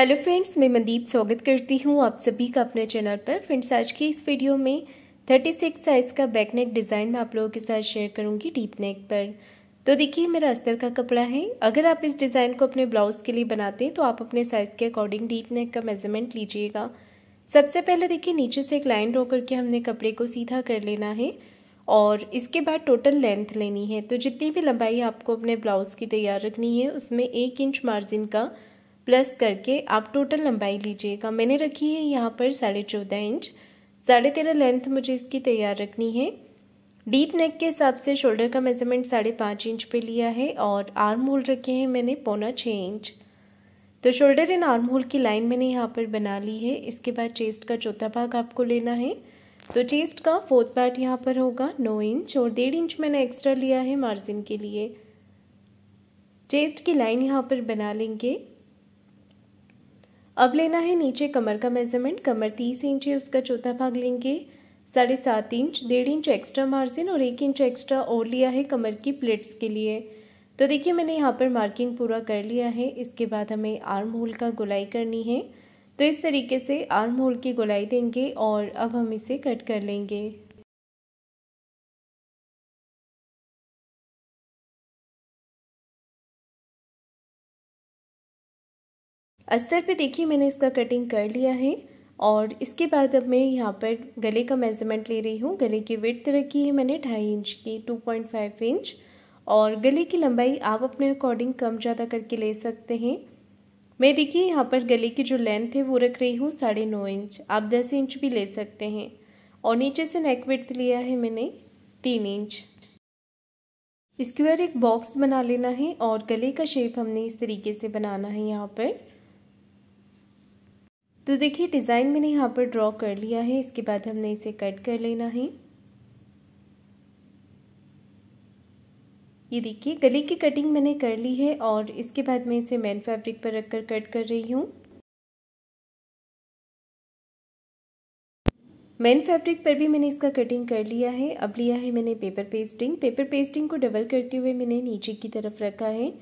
hello friends मैं मनदीप स्वागत करती हूँ आप सभी का अपने चैनल पर फ्रेंड्स आज की इस वीडियो में 36 साइज़ का बैक नेक डिज़ाइन मैं आप लोगों के साथ शेयर करूँगी डीप नेक पर तो देखिए मेरा अस्तर का कपड़ा है अगर आप इस डिज़ाइन को अपने ब्लाउज़ के लिए बनाते हैं तो आप अपने साइज़ के अकॉर्डिंग डीप नेक का मेजरमेंट लीजिएगा सबसे पहले देखिए नीचे से एक लाइन ड्रॉ करके हमने कपड़े को सीधा कर लेना है और इसके बाद टोटल लेंथ लेनी है तो जितनी भी लंबाई आपको अपने ब्लाउज़ की तैयार रखनी है उसमें एक इंच मार्जिन का प्लस करके आप टोटल लंबाई लीजिएगा मैंने रखी है यहाँ पर साढ़े चौदह इंच साढ़े तेरह लेंथ मुझे इसकी तैयार रखनी है डीप नेक के हिसाब से शोल्डर का मेजरमेंट साढ़े पाँच इंच पे लिया है और आर्म होल रखे हैं मैंने पौना छः इंच तो शोल्डर एंड आर्म होल की लाइन मैंने यहाँ पर बना ली है इसके बाद चेस्ट का चौथा भाग आपको लेना है तो चेस्ट का फोर्थ पार्ट यहाँ पर होगा नौ इंच और डेढ़ इंच मैंने एक्स्ट्रा लिया है मार्जिन के लिए चेस्ट की लाइन यहाँ पर बना लेंगे अब लेना है नीचे कमर का मेजरमेंट कमर तीस इंच है उसका चौथा भाग लेंगे साढ़े सात इंच डेढ़ इंच एक्स्ट्रा मार्जिन और एक इंच एक्स्ट्रा और लिया है कमर की प्लेट्स के लिए तो देखिए मैंने यहाँ पर मार्किंग पूरा कर लिया है इसके बाद हमें आर्म होल का गोलाई करनी है तो इस तरीके से आर्म होल की गोलाई देंगे और अब हम इसे कट कर लेंगे अस्तर पे देखिए मैंने इसका कटिंग कर लिया है और इसके बाद अब मैं यहाँ पर गले का मेज़रमेंट ले रही हूँ गले की विड्थ रखी है मैंने ढाई इंच की टू पॉइंट फाइव इंच और गले की लंबाई आप अपने अकॉर्डिंग कम ज़्यादा करके ले सकते हैं मैं देखिए यहाँ पर गले की जो लेंथ है वो रख रही हूँ साढ़े नौ इंच आप दस इंच भी ले सकते हैं और नीचे से नेक विथ लिया है मैंने तीन इंच स्क्वायर एक बॉक्स बना लेना है और गले का शेप हमने इस तरीके से बनाना है यहाँ पर तो देखिए डिज़ाइन मैंने यहाँ पर ड्रॉ कर लिया है इसके बाद हमने इसे कट कर लेना है ये देखिए गले की कटिंग मैंने कर ली है और इसके बाद मैं इसे मेन फैब्रिक पर रखकर कट कर रही हूँ मेन फैब्रिक पर भी मैंने इसका कटिंग कर लिया है अब लिया है मैंने पेपर पेस्टिंग पेपर पेस्टिंग को डबल करते हुए मैंने नीचे की तरफ रखा है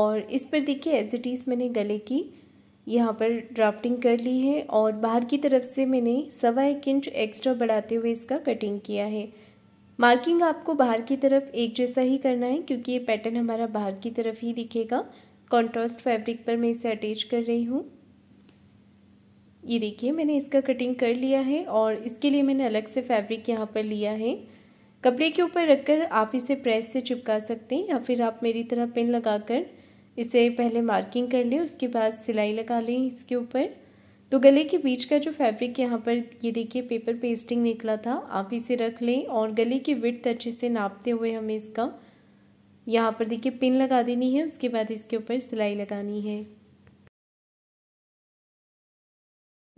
और इस पर देखिए एज इट इज़ मैंने गले की यहाँ पर ड्राफ्टिंग कर ली है और बाहर की तरफ से मैंने सवा एक इंच एक्स्ट्रा बढ़ाते हुए इसका कटिंग किया है मार्किंग आपको बाहर की तरफ एक जैसा ही करना है क्योंकि ये पैटर्न हमारा बाहर की तरफ ही दिखेगा कॉन्ट्रास्ट फैब्रिक पर मैं इसे अटैच कर रही हूँ ये देखिए मैंने इसका कटिंग कर लिया है और इसके लिए मैंने अलग से फैब्रिक यहाँ पर लिया है कपड़े के ऊपर रखकर आप इसे प्रेस से चिपका सकते हैं या फिर आप मेरी तरह पिन लगाकर इसे पहले मार्किंग कर लें उसके बाद सिलाई लगा लें इसके ऊपर तो गले के बीच का जो फैब्रिक यहाँ पर ये देखिए पेपर पेस्टिंग निकला था आप इसे रख लें और गले की विड्थ अच्छे से नापते हुए हमें इसका यहाँ पर देखिए पिन लगा देनी है उसके बाद इसके ऊपर सिलाई लगानी है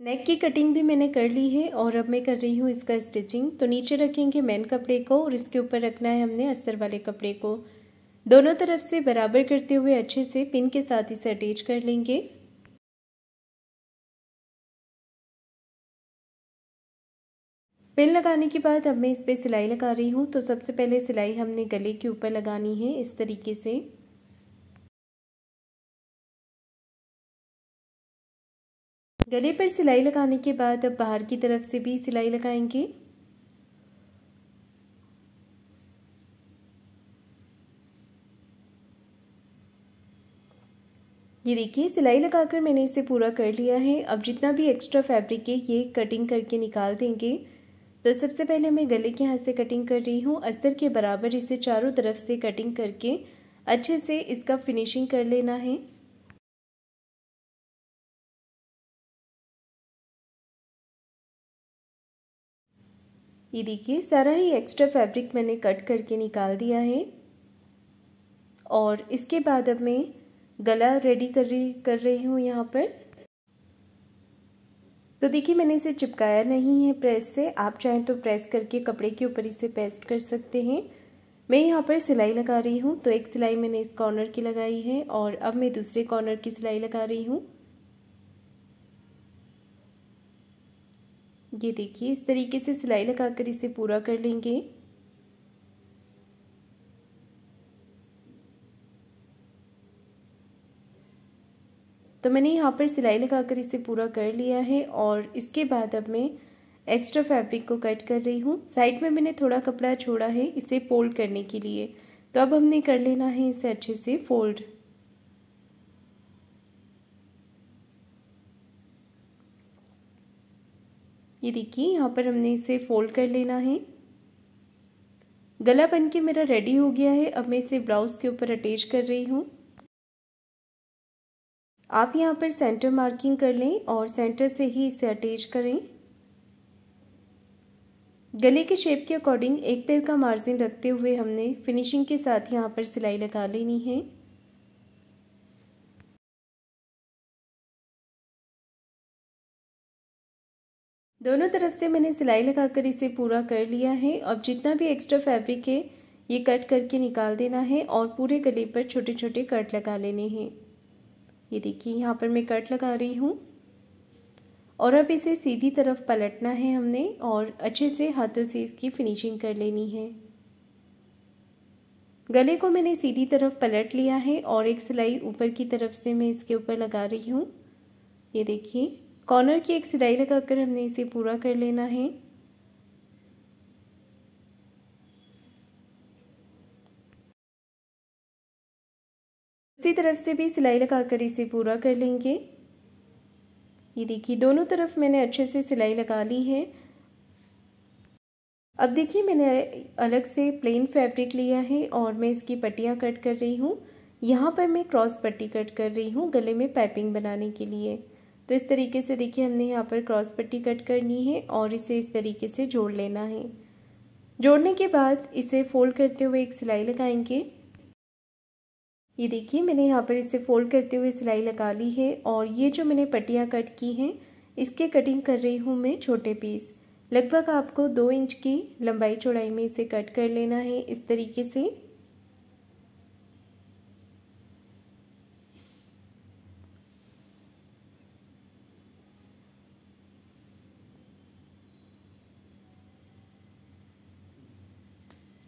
नेक की कटिंग भी मैंने कर ली है और अब मैं कर रही हूँ इसका स्टिचिंग तो नीचे रखेंगे मेन कपड़े को और इसके ऊपर रखना है हमने अस्तर वाले कपड़े को दोनों तरफ से बराबर करते हुए अच्छे से पिन के साथ इसे अटैच कर लेंगे पिन लगाने के बाद अब मैं इस पर सिलाई लगा रही हूँ तो सबसे पहले सिलाई हमने गले के ऊपर लगानी है इस तरीके से गले पर सिलाई लगाने के बाद अब बाहर की तरफ से भी सिलाई लगाएंगे ये देखिए सिलाई लगाकर मैंने इसे पूरा कर लिया है अब जितना भी एक्स्ट्रा फैब्रिक है ये कटिंग करके निकाल देंगे तो सबसे पहले मैं गले के यहाँ से कटिंग कर रही हूँ अस्तर के बराबर इसे चारों तरफ से कटिंग करके अच्छे से इसका फिनिशिंग कर लेना है ये देखिए सारा ही एक्स्ट्रा फैब्रिक मैंने कट करके निकाल दिया है और इसके बाद अब मैं गला रेडी कर रही कर रही हूँ यहाँ पर तो देखिए मैंने इसे चिपकाया नहीं है प्रेस से आप चाहें तो प्रेस करके कपड़े के ऊपर इसे पेस्ट कर सकते हैं मैं यहाँ पर सिलाई लगा रही हूँ तो एक सिलाई मैंने इस कॉर्नर की लगाई है और अब मैं दूसरे कॉर्नर की सिलाई लगा रही हूँ ये देखिए इस तरीके से सिलाई लगाकर इसे पूरा कर लेंगे तो मैंने यहाँ पर सिलाई लगाकर इसे पूरा कर लिया है और इसके बाद अब मैं एक्स्ट्रा फैब्रिक को कट कर रही हूँ साइड में मैंने थोड़ा कपड़ा छोड़ा है इसे फोल्ड करने के लिए तो अब हमने कर लेना है इसे अच्छे से फोल्ड ये देखिए यहाँ पर हमने इसे फोल्ड कर लेना है गला बन के मेरा रेडी हो गया है अब मैं इसे ब्लाउज़ के ऊपर अटैच कर रही हूँ आप यहाँ पर सेंटर मार्किंग कर लें और सेंटर से ही इसे अटैच करें गले के शेप के अकॉर्डिंग एक पैर का मार्जिन रखते हुए हमने फिनिशिंग के साथ यहाँ पर सिलाई लगा लेनी है दोनों तरफ से मैंने सिलाई लगाकर इसे पूरा कर लिया है अब जितना भी एक्स्ट्रा फैब्रिक है ये कट करके निकाल देना है और पूरे गले पर छोटे छोटे कट लगा लेने हैं ये देखिए यहाँ पर मैं कट लगा रही हूँ और अब इसे सीधी तरफ पलटना है हमने और अच्छे से हाथों से इसकी फिनिशिंग कर लेनी है गले को मैंने सीधी तरफ पलट लिया है और एक सिलाई ऊपर की तरफ से मैं इसके ऊपर लगा रही हूँ ये देखिए कॉर्नर की एक सिलाई लगाकर हमने इसे पूरा कर लेना है दूसरी तरफ से भी सिलाई लगाकर इसे पूरा कर लेंगे ये देखिए दोनों तरफ मैंने अच्छे से सिलाई लगा ली है अब देखिए मैंने अलग से प्लेन फैब्रिक लिया है और मैं इसकी पट्टियाँ कट कर रही हूँ यहाँ पर मैं क्रॉस पट्टी कट कर रही हूँ गले में पैपिंग बनाने के लिए तो इस तरीके से देखिए हमने यहाँ पर क्रॉस पट्टी कट करनी है और इसे इस तरीके से जोड़ लेना है जोड़ने के बाद इसे फोल्ड करते हुए एक सिलाई लगाएंगे ये देखिए मैंने यहाँ पर इसे फोल्ड करते हुए सिलाई लगा ली है और ये जो मैंने पट्टियाँ कट की हैं इसके कटिंग कर रही हूँ मैं छोटे पीस लगभग आपको दो इंच की लंबाई चौड़ाई में इसे कट कर लेना है इस तरीके से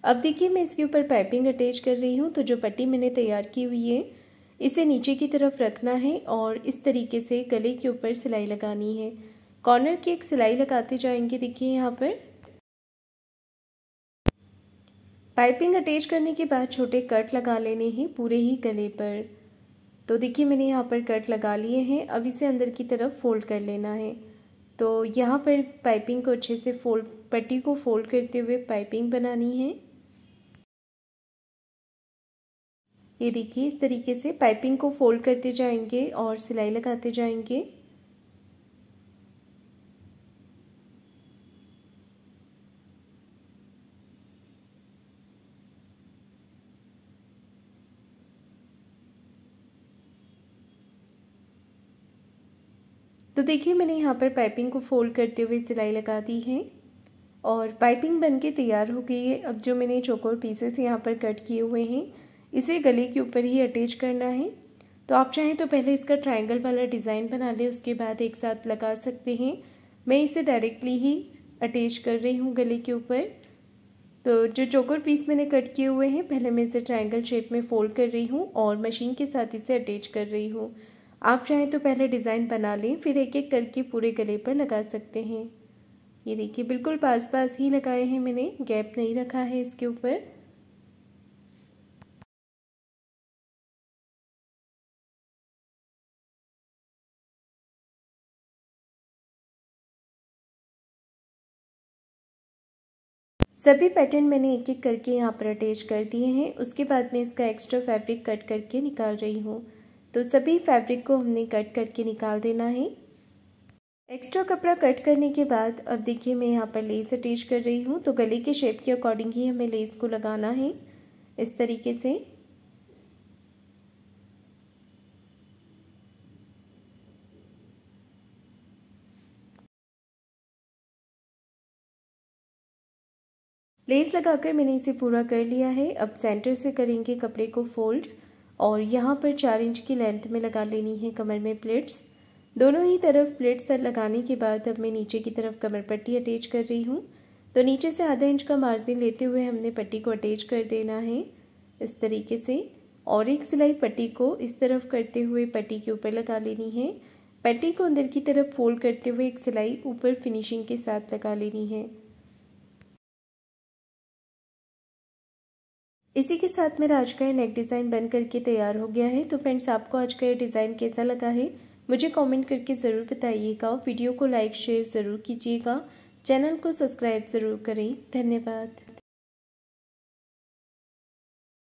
अब देखिए मैं इसके ऊपर पाइपिंग अटैच कर रही हूँ तो जो पट्टी मैंने तैयार की हुई है इसे नीचे की तरफ रखना है और इस तरीके से गले के ऊपर सिलाई लगानी है कॉर्नर की एक सिलाई लगाते जाएंगे देखिए यहाँ पर पाइपिंग अटैच करने के बाद छोटे कट लगा लेने हैं पूरे ही गले पर तो देखिए मैंने यहाँ पर कट लगा लिए हैं अब इसे अंदर की तरफ फोल्ड कर लेना है तो यहाँ पर पाइपिंग को अच्छे से फोल्ड पट्टी को फोल्ड करते हुए पाइपिंग बनानी है ये देखिए इस तरीके से पाइपिंग को फोल्ड करते जाएंगे और सिलाई लगाते जाएंगे तो देखिए मैंने यहाँ पर पाइपिंग को फोल्ड करते हुए सिलाई लगा दी है और पाइपिंग बनके तैयार हो गई है अब जो मैंने चौकोर पीसेस यहाँ पर कट किए हुए हैं इसे गले के ऊपर ही अटैच करना है तो आप चाहें तो पहले इसका ट्रायंगल वाला डिज़ाइन बना लें उसके बाद एक साथ लगा सकते हैं मैं इसे डायरेक्टली ही अटैच कर रही हूँ गले के ऊपर तो जो चोकर पीस मैंने कट किए हुए हैं पहले मैं इसे ट्रायंगल शेप में फ़ोल्ड कर रही हूँ और मशीन के साथ इसे अटैच कर रही हूँ आप चाहें तो पहले डिज़ाइन बना लें फिर एक एक करके पूरे गले पर लगा सकते हैं ये देखिए बिल्कुल पास पास ही लगाए हैं मैंने गैप नहीं रखा है इसके ऊपर सभी पैटर्न मैंने एक एक करके यहाँ पर अटैच कर दिए हैं उसके बाद मैं इसका एक्स्ट्रा फैब्रिक कट करके निकाल रही हूँ तो सभी फैब्रिक को हमने कट करके निकाल देना है एक्स्ट्रा कपड़ा कट करने के बाद अब देखिए मैं यहाँ पर लेस अटैच कर रही हूँ तो गले के शेप के अकॉर्डिंग ही हमें लेस को लगाना है इस तरीके से लेस लगाकर मैंने इसे पूरा कर लिया है अब सेंटर से करेंगे कपड़े को फोल्ड और यहाँ पर चार इंच की लेंथ में लगा लेनी है कमर में प्लेट्स दोनों ही तरफ प्लेट्स लगाने के बाद अब मैं नीचे की तरफ कमर पट्टी अटैच कर रही हूँ तो नीचे से आधा इंच का मार्जिन लेते हुए हमने पट्टी को अटैच कर देना है इस तरीके से और एक सिलाई पट्टी को इस तरफ करते हुए पट्टी के ऊपर लगा लेनी है पट्टी को अंदर की तरफ फोल्ड करते हुए एक सिलाई ऊपर फिनिशिंग के साथ लगा लेनी है इसी के साथ मेरा आज का ये नेक डिज़ाइन बन करके तैयार हो गया है तो फ्रेंड्स आपको आज का ये डिज़ाइन कैसा लगा है मुझे कमेंट करके ज़रूर बताइएगा वीडियो को लाइक शेयर ज़रूर कीजिएगा चैनल को सब्सक्राइब ज़रूर करें धन्यवाद